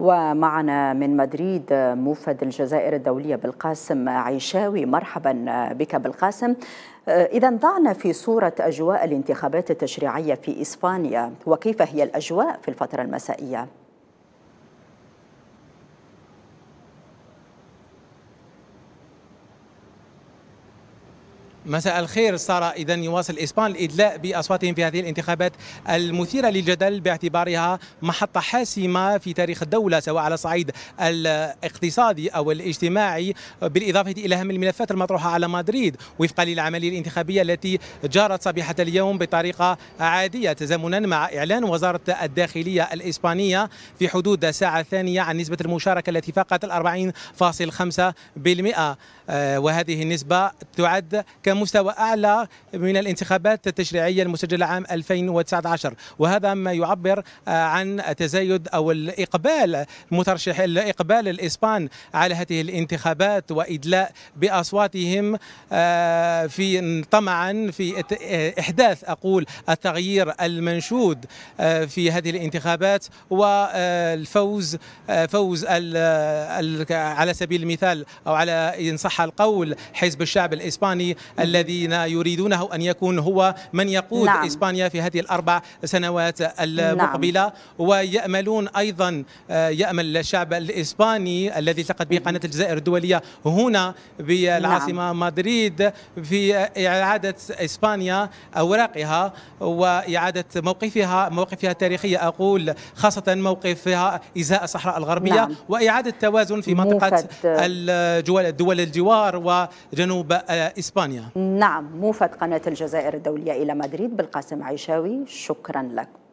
ومعنا من مدريد موفد الجزائر الدولية بالقاسم عيشاوي مرحبا بك بالقاسم إذا ضعنا في صورة أجواء الانتخابات التشريعية في إسبانيا وكيف هي الأجواء في الفترة المسائية؟ مساء الخير سارة اذا يواصل اسبان الادلاء باصواتهم في هذه الانتخابات المثيره للجدل باعتبارها محطه حاسمه في تاريخ الدوله سواء على الصعيد الاقتصادي او الاجتماعي بالاضافه الى اهم الملفات المطروحه على مدريد وفقا للعمليه الانتخابيه التي جرت صبيحه اليوم بطريقه عاديه تزامنا مع اعلان وزاره الداخليه الاسبانيه في حدود الساعه الثانيه عن نسبه المشاركه التي فاقت ال 40.5% آه، وهذه النسبه تعد كم مستوى أعلى من الانتخابات التشريعية المسجلة عام 2019 وهذا ما يعبر آه، عن تزايد أو الإقبال المترشح الإقبال الإسبان على هذه الانتخابات وإدلاء بأصواتهم آه، في طمعا في آه، إحداث أقول التغيير المنشود في هذه الانتخابات والفوز فوز على سبيل المثال أو على إن صح القول حزب الشعب الإسباني الذين يريدونه أن يكون هو من يقود نعم. إسبانيا في هذه الأربع سنوات المقبلة نعم. ويأملون أيضا آه، يأمل الشعب الإسباني الذي التقت به قناة الجزائر الدولية هنا بالعاصمة نعم. مدريد في إعادة إسبانيا أوراقها وإعادة موقفها موقفها التاريخية أقول خاصة موقفها إزاء الصحراء الغربية نعم. وإعادة توازن في منطقة الدول الجوار وجنوب آه، إسبانيا نعم موفد قناة الجزائر الدولية إلى مدريد بالقاسم عيشاوي شكرا لك